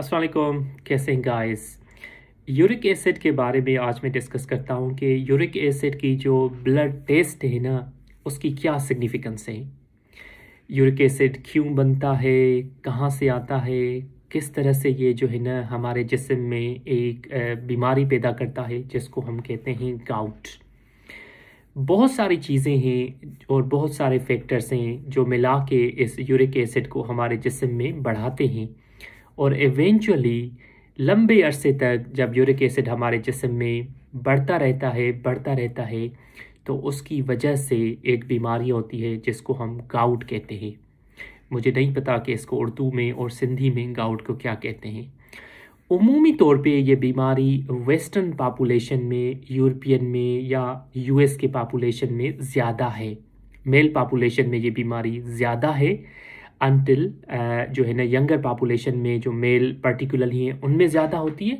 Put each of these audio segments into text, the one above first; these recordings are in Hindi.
असलकुम कैसे हैं गाइस यूरिक एसिड के बारे में आज मैं डिस्कस करता हूँ कि यूरिक एसिड की जो ब्लड टेस्ट है ना उसकी क्या सिग्निफिकेंस है यूरिक एसिड क्यों बनता है कहाँ से आता है किस तरह से ये जो है ना हमारे जिसम में एक बीमारी पैदा करता है जिसको हम कहते हैं गाउट बहुत सारी चीज़ें हैं और बहुत सारे फैक्टर्स हैं जो मिला के इस यूरिक एसिड को हमारे जिसम में बढ़ाते हैं और एवेंचुअली लंबे अरसे तक जब यूरिक एसिड हमारे जिसम में बढ़ता रहता है बढ़ता रहता है तो उसकी वजह से एक बीमारी होती है जिसको हम गाउट कहते हैं मुझे नहीं पता कि इसको उर्दू में और सिंधी में गाउट को क्या कहते हैं उमूमी तौर पे ये बीमारी वेस्टर्न पापोलेशन में यूरोपियन में या यूएस के पापोलेशन में ज़्यादा है मेल पापोलेशन में ये बीमारी ज़्यादा है अनटिल uh, जो है ना यंगर पापुलेशन में जो मेल पर्टिकुलरली हैं उनमें ज़्यादा होती है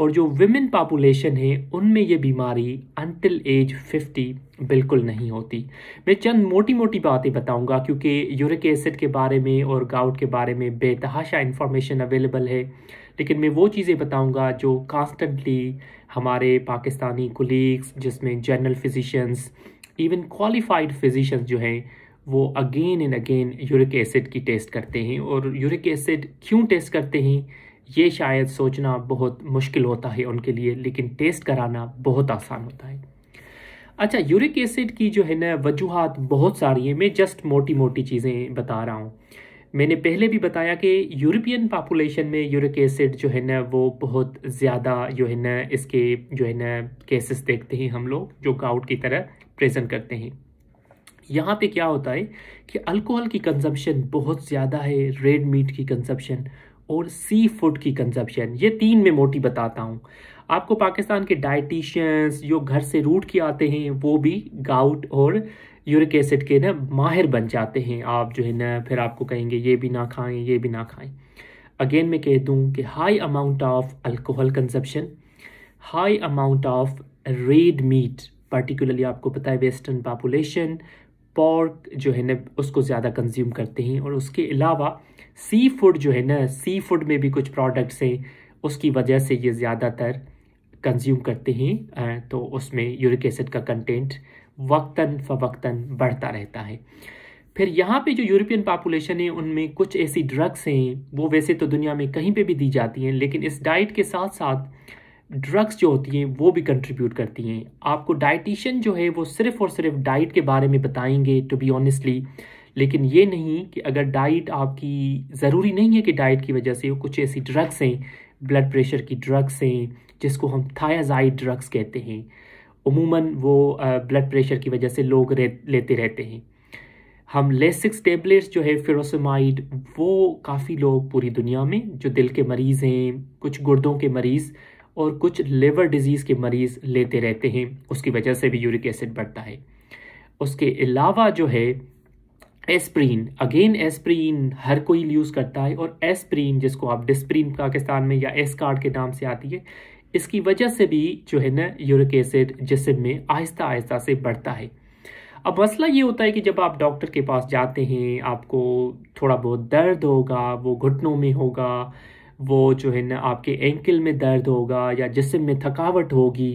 और जो विमेन पापुलेशन है उनमें ये बीमारी अनटिल एज 50 बिल्कुल नहीं होती मैं चंद मोटी मोटी बातें बताऊंगा क्योंकि यूरिक एसिड के बारे में और गाउट के बारे में बेतहाशा इन्फॉर्मेशन अवेलेबल है लेकिन मैं वो चीज़ें बताऊंगा जो कांस्टेंटली हमारे पाकिस्तानी कोलीग्स जिसमें general physicians even qualified physicians जो हैं वो again and again uric acid की टेस्ट करते हैं और यूरिक एसिड क्यों टेस्ट करते हैं ये शायद सोचना बहुत मुश्किल होता है उनके लिए लेकिन टेस्ट कराना बहुत आसान होता है अच्छा यूरिक एसिड की जो है ना वजूहत बहुत सारी हैं मैं जस्ट मोटी मोटी चीज़ें बता रहा हूँ मैंने पहले भी बताया कि यूरोपियन पापुलेशन में यूरिक एसिड जो है ना वो बहुत ज़्यादा जो है ना इसके जो है ना केसेस देखते हैं हम लोग जो गाउट की तरह प्रेजेंट करते हैं यहाँ पे क्या होता है कि अल्कोहल की कंजप्शन बहुत ज़्यादा है रेड मीट की कंजप्शन और सी फूड की कंजप्शन ये तीन में मोटी बताता हूँ आपको पाकिस्तान के डाइटिशियंस जो घर से रूट के आते हैं वो भी गाउट और यूरिक एसिड के ना माहिर बन जाते हैं आप जो है ना फिर आपको कहेंगे ये भी ना खाएं ये भी ना खाएं अगेन मैं कह दूं कि high amount of alcohol consumption high amount of red meat particularly आपको पता है वेस्टर्न पॉपुलेशन पॉर्क जो है ना उसको ज़्यादा कंज्यूम करते हैं और उसके अलावा सी फूड जो है ना सी फूड में भी कुछ प्रोडक्ट्स हैं उसकी वजह से ये ज़्यादातर कंज्यूम करते हैं तो उसमें यूरिक एसिड का कंटेंट वक्तन फवक्तन बढ़ता रहता है फिर यहाँ पे जो यूरोपियन पॉपुलेशन है उनमें कुछ ऐसी ड्रग्स हैं वो वैसे तो दुनिया में कहीं पे भी दी जाती हैं लेकिन इस डाइट के साथ साथ ड्रग्स जो होती हैं वो भी कंट्रीब्यूट करती हैं आपको डाइटिशियन जो है वो सिर्फ और सिर्फ डाइट के बारे में बताएंगे टू बी ऑनेस्टली लेकिन ये नहीं कि अगर डाइट आपकी ज़रूरी नहीं है कि डाइट की वजह से कुछ ऐसी ड्रग्स हैं ब्लड प्रेशर की ड्रग्स हैं जिसको हम थायाजाइड ड्रग्स कहते हैं उमूमन वो ब्लड प्रेशर की वजह से लोग लेते रहते हैं हम लेसिक्स टेबलेट्स जो है फेरोसमाइड वो काफ़ी लोग पूरी दुनिया में जो दिल के मरीज़ हैं कुछ गुर्दों के मरीज़ और कुछ लिवर डिजीज़ के मरीज़ लेते रहते हैं उसकी वजह से भी यूरिक एसिड बढ़ता है उसके अलावा जो है एस्प्रीन अगेन एस्प्रीन हर कोई यूज़ करता है और एस्प्रीन जिसको आप डिस्प्रीन पाकिस्तान में या एस कार्ड के नाम से आती है इसकी वजह से भी जो है ना यूरिक एसिड जिसम में आहिस्ता आहिस्ता से बढ़ता है अब मसला ये होता है कि जब आप डॉक्टर के पास जाते हैं आपको थोड़ा बहुत दर्द होगा वो घुटनों में होगा वो जो है ना आपके एंकल में दर्द होगा या जिसम में थकावट होगी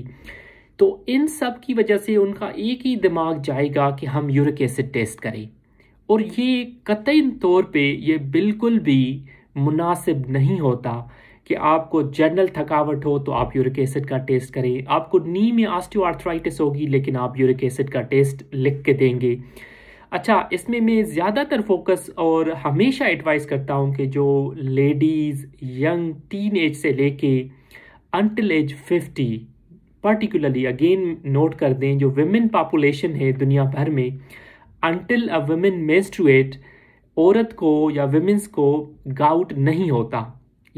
तो इन सब की वजह से उनका एक ही दिमाग जाएगा कि हम यूरिक एसिड टेस्ट करें और ये कतई तौर पे ये बिल्कुल भी मुनासिब नहीं होता कि आपको जनरल थकावट हो तो आप यूरिक एसिड का टेस्ट करें आपको नी में आस्टियोआर्थराइटिस होगी लेकिन आप यूरिक एसिड का टेस्ट लिख के देंगे अच्छा इसमें मैं ज़्यादातर फोकस और हमेशा एडवाइस करता हूँ कि जो लेडीज़ यंग टीन एज से लेके until age fifty particularly again note कर दें जो वेमेन पापुलेशन है दुनिया भर में अंटिल अ वेमेन मेस्ट्रुएट औरत को या वेमेंस को गाउट नहीं होता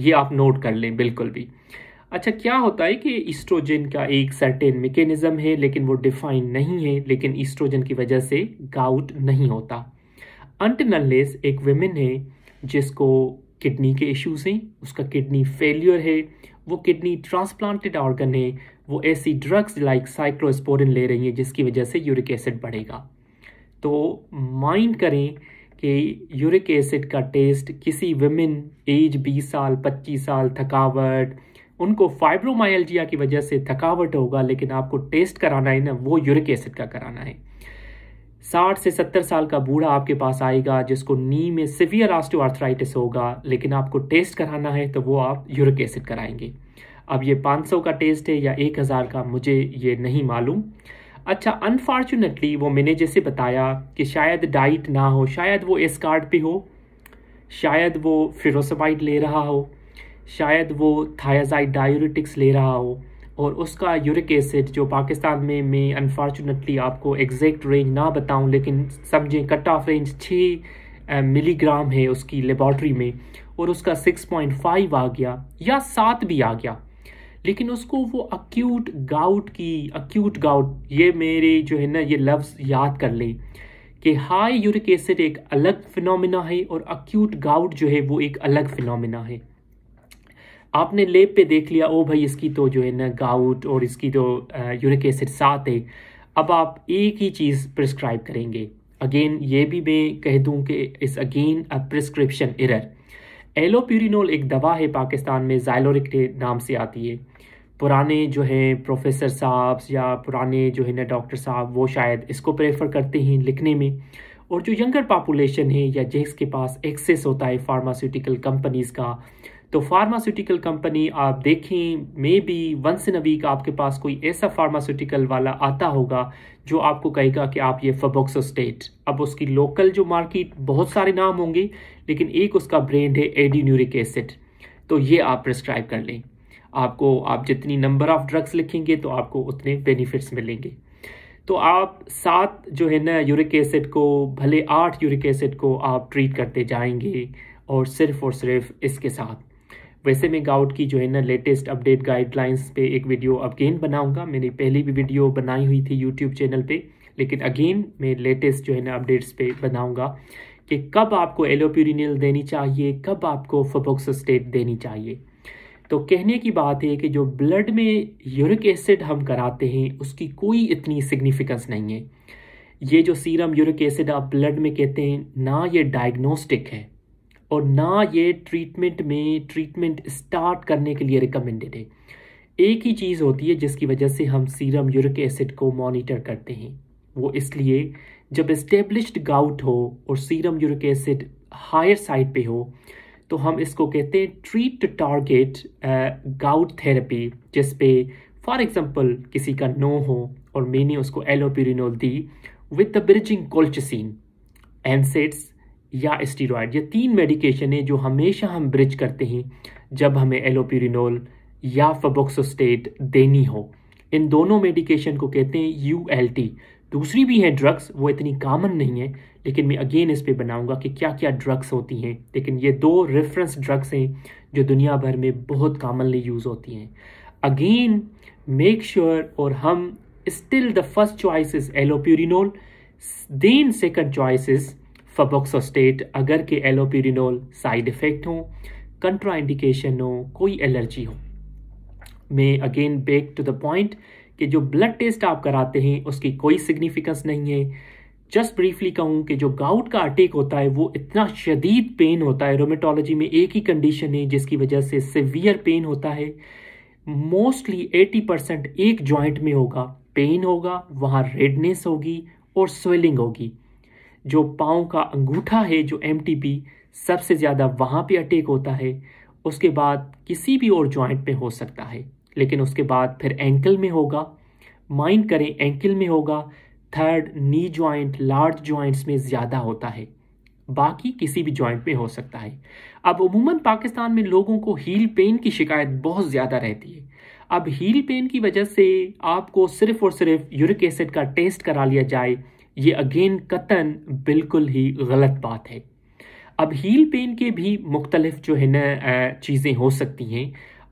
ये आप नोट कर लें बिल्कुल भी अच्छा क्या होता है कि ईस्ट्रोजन का एक सर्टेन मेकेनिज्म है लेकिन वो डिफाइन नहीं है लेकिन ईस्ट्रोजन की वजह से गाउट नहीं होता अंटनलेस एक वेमेन है जिसको किडनी के इश्यूज हैं उसका किडनी फेल्यूर है वो किडनी ट्रांसप्लांटेड ऑर्गन है वो ऐसी ड्रग्स लाइक साइक्लोस्पोरिन ले रही है जिसकी वजह से यूरिक एसिड बढ़ेगा तो माइंड करें कि यूरिक एसिड का टेस्ट किसी वेमेन एज 20 साल 25 साल थकावट उनको फाइब्रोमायल्जिया की वजह से थकावट होगा लेकिन आपको टेस्ट कराना है ना वो यूरिक एसिड का कराना है साठ से सत्तर साल का बूढ़ा आपके पास आएगा जिसको नी में सिवियर आर्थराइटिस होगा लेकिन आपको टेस्ट कराना है तो वो आप यूरिक एसिड कराएंगे अब ये 500 का टेस्ट है या 1000 का मुझे ये नहीं मालूम अच्छा अनफॉर्चुनेटली वो मैंने जैसे बताया कि शायद डाइट ना हो शायद वो कार्ड पे हो शायद वो फिरोसोबाइड ले रहा हो शायद वो थायाजाइड डायूरेटिक्स ले रहा हो और उसका यूरिक एसिड जो पाकिस्तान में मैं अनफॉर्चुनेटली आपको एग्जैक्ट रेंज ना बताऊं लेकिन समझें कट ऑफ रेंज छः मिलीग्राम है उसकी लेबॉर्ट्री में और उसका 6.5 आ गया या सात भी आ गया लेकिन उसको वो अक्यूट गाउट की अक्यूट गाउट ये मेरे जो है ना ये लफ्ज़ याद कर लें कि हाई यूरिक एसिड एक अलग फिनोमिना है और अक्यूट गाउट जो है वो एक अलग फिनोमिना है आपने लेब पे देख लिया ओ भाई इसकी तो जो है ना गाउट और इसकी तो यूरिक एसिड साथ है अब आप एक ही चीज़ प्रिस्क्राइब करेंगे अगेन ये भी मैं कह दूं कि is again a prescription error allopurinol एक दवा है पाकिस्तान में जायलोरिक नाम से आती है पुराने जो हैं प्रोफेसर साहब या पुराने जो है ना डॉक्टर साहब वो शायद इसको प्रेफर करते हैं लिखने में और जो यंगर पापुलेशन है या जिसके पास एक्सेस होता है फार्मास्यूटिकल कंपनीज़ का तो फार्मास्यूटिकल कंपनी आप देखें maybe once in a week आपके पास कोई ऐसा फार्मास्यूटिकल वाला आता होगा जो आपको कहेगा कि आप ये फबोक्सोस्टेट अब उसकी लोकल जो मार्केट बहुत सारे नाम होंगे लेकिन एक उसका ब्रांड है एडीन्यूरिक एसिड तो ये आप प्रिस्क्राइब कर लें आपको आप जितनी नंबर ऑफ ड्रग्स लिखेंगे तो आपको उतने बेनिफिट्स मिलेंगे तो आप सात जो है ना यूरिक एसिड को भले आठ यूरिक एसिड को आप ट्रीट करते जाएंगे और सिर्फ और सिर्फ इसके साथ वैसे मैं गाउट की जो है ना लेटेस्ट अपडेट गाइडलाइंस पे एक वीडियो अगेन बनाऊंगा मैंने पहले भी वीडियो बनाई हुई थी यूट्यूब चैनल पे लेकिन अगेन मैं लेटेस्ट जो है ना अपडेट्स पे बनाऊंगा कि कब आपको एलोप्यूरिनियल देनी चाहिए कब आपको फबोक्सोस्टेट देनी चाहिए तो कहने की बात है कि जो ब्लड में यूरिक एसिड हम कराते हैं उसकी कोई इतनी सिग्निफिकेंस नहीं है ये जो सीरम यूरिक एसिड आप ब्लड में कहते हैं ना ये डायग्नोस्टिक है और ना ये ट्रीटमेंट में ट्रीटमेंट स्टार्ट करने के लिए रिकमेंडेड है एक ही चीज़ होती है जिसकी वजह से हम सीरम यूरिक एसिड को मॉनिटर करते हैं वो इसलिए जब इस्टेब्लिश्ड गाउट हो और serum uric acid higher side पे हो तो हम इसको कहते हैं ट्रीट टारगेट गाउट थेरेपी जिस पे फॉर एग्जांपल किसी का नो हो और मैंने उसको एलोपिरिनोल दी with the bridging colchicine NSAIDs या स्टीरॉयड ये तीन मेडिकेशन हैं जो हमेशा हम ब्रिज करते हैं जब हमें एलोप्यूरिनोल या फबोक्सोस्टेट देनी हो इन दोनों मेडिकेशन को कहते हैं यू दूसरी भी है ड्रग्स वो इतनी कामन नहीं है लेकिन मैं अगेन इस पे बनाऊंगा कि क्या क्या ड्रग्स होती हैं लेकिन ये दो रेफरेंस ड्रग्स हैं जो दुनिया भर में बहुत कामनली यूज़ होती हैं अगेन मेक श्योर और हम still the first choice is allopurinol then second choice is febuxostat अगर के एलोपीरिनोल साइड इफ़ेक्ट हों कंट्राइंडेशन हो कोई एलर्जी हो मैं again back to the point कि जो ब्लड टेस्ट आप कराते हैं उसकी कोई सिग्निफिकेंस नहीं है जस्ट ब्रीफली कहूँ कि जो गाउट का अटैक होता है वो इतना शदीद पेन होता है रोमेटोलॉजी में एक ही कंडीशन है जिसकी वजह से सिवियर पेन होता है मोस्टली 80 परसेंट एक जॉइंट में होगा पेन होगा वहाँ रेडनेस होगी और स्वेलिंग होगी जो पाँव का अंगूठा है जो एम सबसे ज़्यादा वहाँ पे अटैक होता है उसके बाद किसी भी और जॉइंट पे हो सकता है लेकिन उसके बाद फिर एंकल में होगा माइंड करें एंकल में होगा third knee joint large joints में ज़्यादा होता है बाकी किसी भी जॉइंट में हो सकता है अब उमूमन पाकिस्तान में लोगों को हील पेन की शिकायत बहुत ज़्यादा रहती है अब हील पेन की वजह से आपको सिर्फ और सिर्फ यूरिक एसिड का टेस्ट करा लिया जाए ये अगेन कतन बिल्कुल ही गलत बात है अब हील पेन के भी मुख्तलिफ जो है ना चीज़ें हो सकती हैं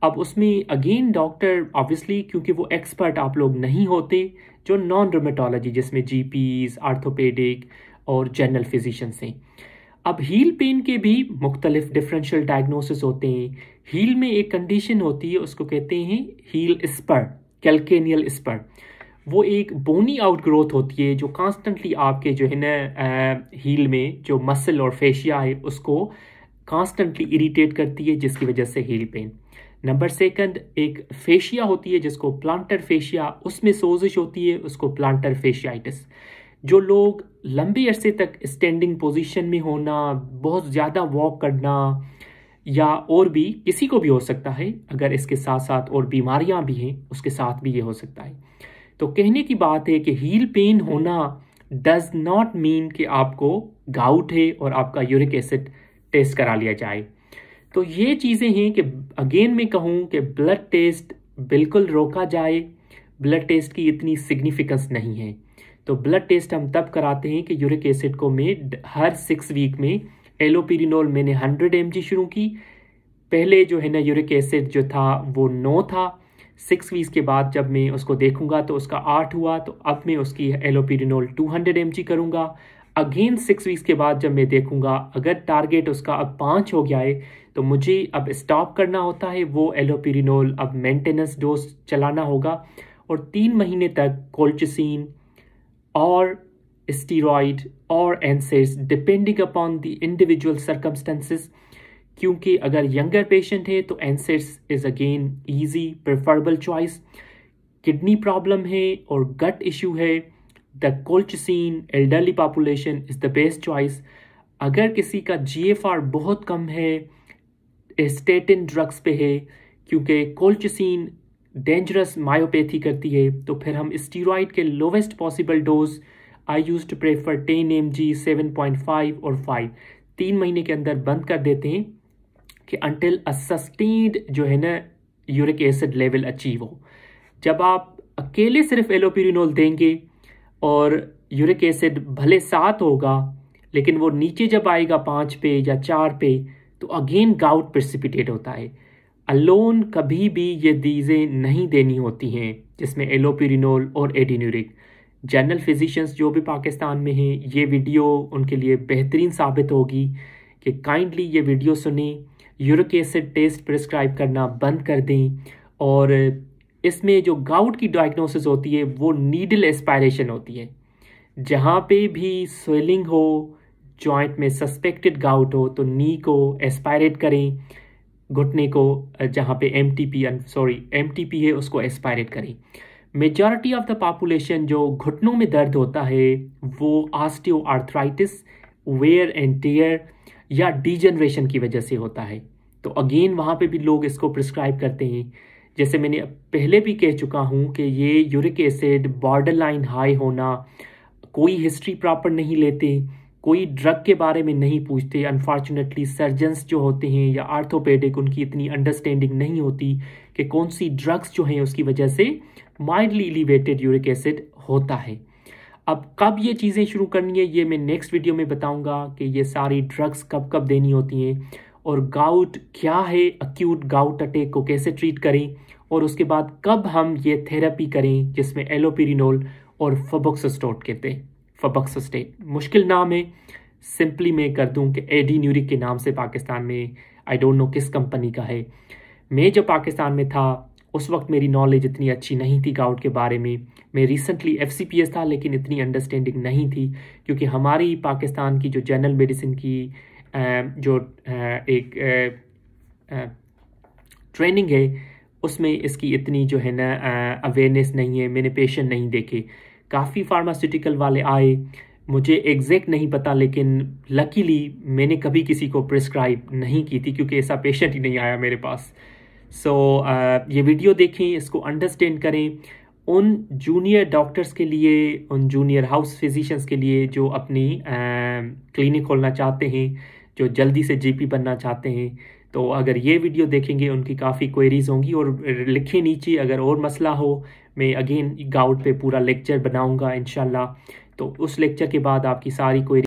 अब उसमें अगेन डॉक्टर ऑब्वियसली क्योंकि वो एक्सपर्ट आप लोग नहीं होते जो नॉन रोमेटोलॉजी जिसमें जी पीज आर्थोपेडिक और जनरल फिजिशंस हैं अब हील पेन के भी मुख्तलिफ डिफरेंशियल डायग्नोसिस होते हैं हील में एक कंडीशन होती है उसको कहते हैं हील स्पर कैलकेनियल स्पर वो एक बोनी आउट ग्रोथ होती है जो कांस्टेंटली आपके जो है ना हील में जो मसल और फेशिया है उसको कांस्टेंटली इरिटेट करती है जिसकी वजह से हील पेन नंबर सेकंड एक फेशिया होती है जिसको प्लांटर फेशिया उसमें सोजिश होती है उसको प्लांटर फेशियाइटिस जो लोग लंबे अरसे तक स्टैंडिंग पोजीशन में होना बहुत ज़्यादा वॉक करना या और भी किसी को भी हो सकता है अगर इसके साथ साथ और बीमारियां भी हैं उसके साथ भी ये हो सकता है तो कहने की बात है कि हील पेन होना डज नॉट मीन कि आपको गाउट है और आपका यूरिक एसिड टेस्ट करा लिया जाए तो ये चीज़ें हैं कि अगेन मैं कहूँ कि ब्लड टेस्ट बिल्कुल रोका जाए ब्लड टेस्ट की इतनी सिग्निफिकेंस नहीं है तो ब्लड टेस्ट हम तब कराते हैं कि यूरिक एसिड को मैं हर सिक्स वीक में एलोपीरिनोल मैंने हंड्रेड एम शुरू की पहले जो है ना यूरिक एसिड जो था वो नो था सिक्स वीज के बाद जब मैं उसको देखूंगा तो उसका आठ हुआ तो अब मैं उसकी allopurinol two hundred M G करूँगा अगेन सिक्स वीक्स के बाद जब मैं देखूंगा अगर टारगेट उसका अब पाँच हो गया है तो मुझे अब स्टॉप करना होता है वो एलोपीरिनोल अब मेंटेनेंस डोज चलाना होगा और तीन महीने तक कोल्चिसिन और स्टीरॉइड और NSAIDs depending upon the individual circumstances क्योंकि अगर यंगर पेशेंट है तो NSAIDs is again easy preferable choice kidney problem है और गट इशू है the colchicine elderly population is the best choice अगर किसी का जी बहुत कम है स्टेटिन ड्रग्स पे है क्योंकि कोल्चसिन डेंजरस मायोपैथी करती है तो फिर हम स्टीरोइड के lowest possible dose I used to prefer ten M G seven point five और फाइव तीन महीने के अंदर बंद कर देते हैं कि अनटिल अ सस्टेन्ड जो है ना यूरिक एसिड लेवल अचीव हो जब आप अकेले सिर्फ एलोपिरिनोल देंगे और यूरिक एसिड भले सात होगा लेकिन वो नीचे जब आएगा पाँच पे या चार पे तो अगेन गाउट प्रसिपिटेट होता है अलोन कभी भी ये दीजें नहीं देनी होती हैं जिसमें एलोपिरिनोल और एडीन्यूरिक जनरल फिजिशंस जो भी पाकिस्तान में हैं ये वीडियो उनके लिए बेहतरीन साबित होगी कि काइंडली ये वीडियो सुनें यूरिक एसिड टेस्ट प्रिस्क्राइब करना बंद कर दें और इसमें जो गाउट की डायग्नोसिस होती है वो नीडल एस्पायरेशन होती है जहाँ पे भी स्वेलिंग हो जॉइंट में सस्पेक्टेड गाउट हो तो नी को एस्पायरेट करें घुटने को जहाँ पे M T P sorry M T P है उसको एस्पायरेट करें मेजॉरिटी ऑफ द पॉपुलेशन जो घुटनों में दर्द होता है वो osteoarthritis wear and tear या डीजनरेशन की वजह से होता है तो अगेन वहाँ पे भी लोग इसको प्रिस्क्राइब करते हैं जैसे मैंने पहले भी कह चुका हूँ कि ये uric acid borderline high होना कोई हिस्ट्री प्रॉपर नहीं लेते कोई ड्रग के बारे में नहीं पूछते अनफॉर्चुनेटली सर्जन्स जो होते हैं या आर्थोपेडिक उनकी इतनी अंडरस्टैंडिंग नहीं होती कि कौन सी ड्रग्स जो हैं उसकी वजह से माइल्डली इलीवेटेड यूरिक एसिड होता है अब कब ये चीज़ें शुरू करनी है ये मैं नेक्स्ट वीडियो में बताऊंगा कि ये सारी ड्रग्स कब कब देनी होती हैं और गाउट क्या है अक्यूट गाउट अटैक को कैसे ट्रीट करें और उसके बाद कब हम ये थेरेपी करें जिसमें एलोपिरिनोल और फबोक्सस्टोट कहते हैं फबोक्सस्टेट मुश्किल नाम है सिंपली मैं कर दूँ कि एडी न्यूरिक के नाम से पाकिस्तान में आई डोंट नो किस कंपनी का है मैं जब पाकिस्तान में था उस वक्त मेरी नॉलेज इतनी अच्छी नहीं थी गाउट के बारे में मैं रिसेंटली एफ था लेकिन इतनी अंडरस्टैंडिंग नहीं थी क्योंकि हमारी पाकिस्तान की जो जनरल मेडिसिन की जो एक ट्रेनिंग है उसमें इसकी इतनी जो है ना अवेयरनेस नहीं है मैंने पेशेंट नहीं देखे काफ़ी फार्मास्यूटिकल वाले आए मुझे एग्जैक्ट नहीं पता लेकिन लकीली मैंने कभी किसी को प्रिस्क्राइब नहीं की थी क्योंकि ऐसा पेशेंट ही नहीं आया मेरे पास सो so, uh, ये वीडियो देखें इसको अंडरस्टैंड करें उन जूनियर डॉक्टर्स के लिए उन जूनियर हाउस फिजिशंस के लिए जो अपनी क्लिनिक uh, खोलना चाहते हैं जो जल्दी से जीपी बनना चाहते हैं तो अगर ये वीडियो देखेंगे उनकी काफ़ी क्वेरीज होंगी और लिखें नीचे अगर और मसला हो मैं अगेन गाउट पे पूरा लेक्चर बनाऊंगा इन तो उस लेक्चर के बाद आपकी सारी क्वेरी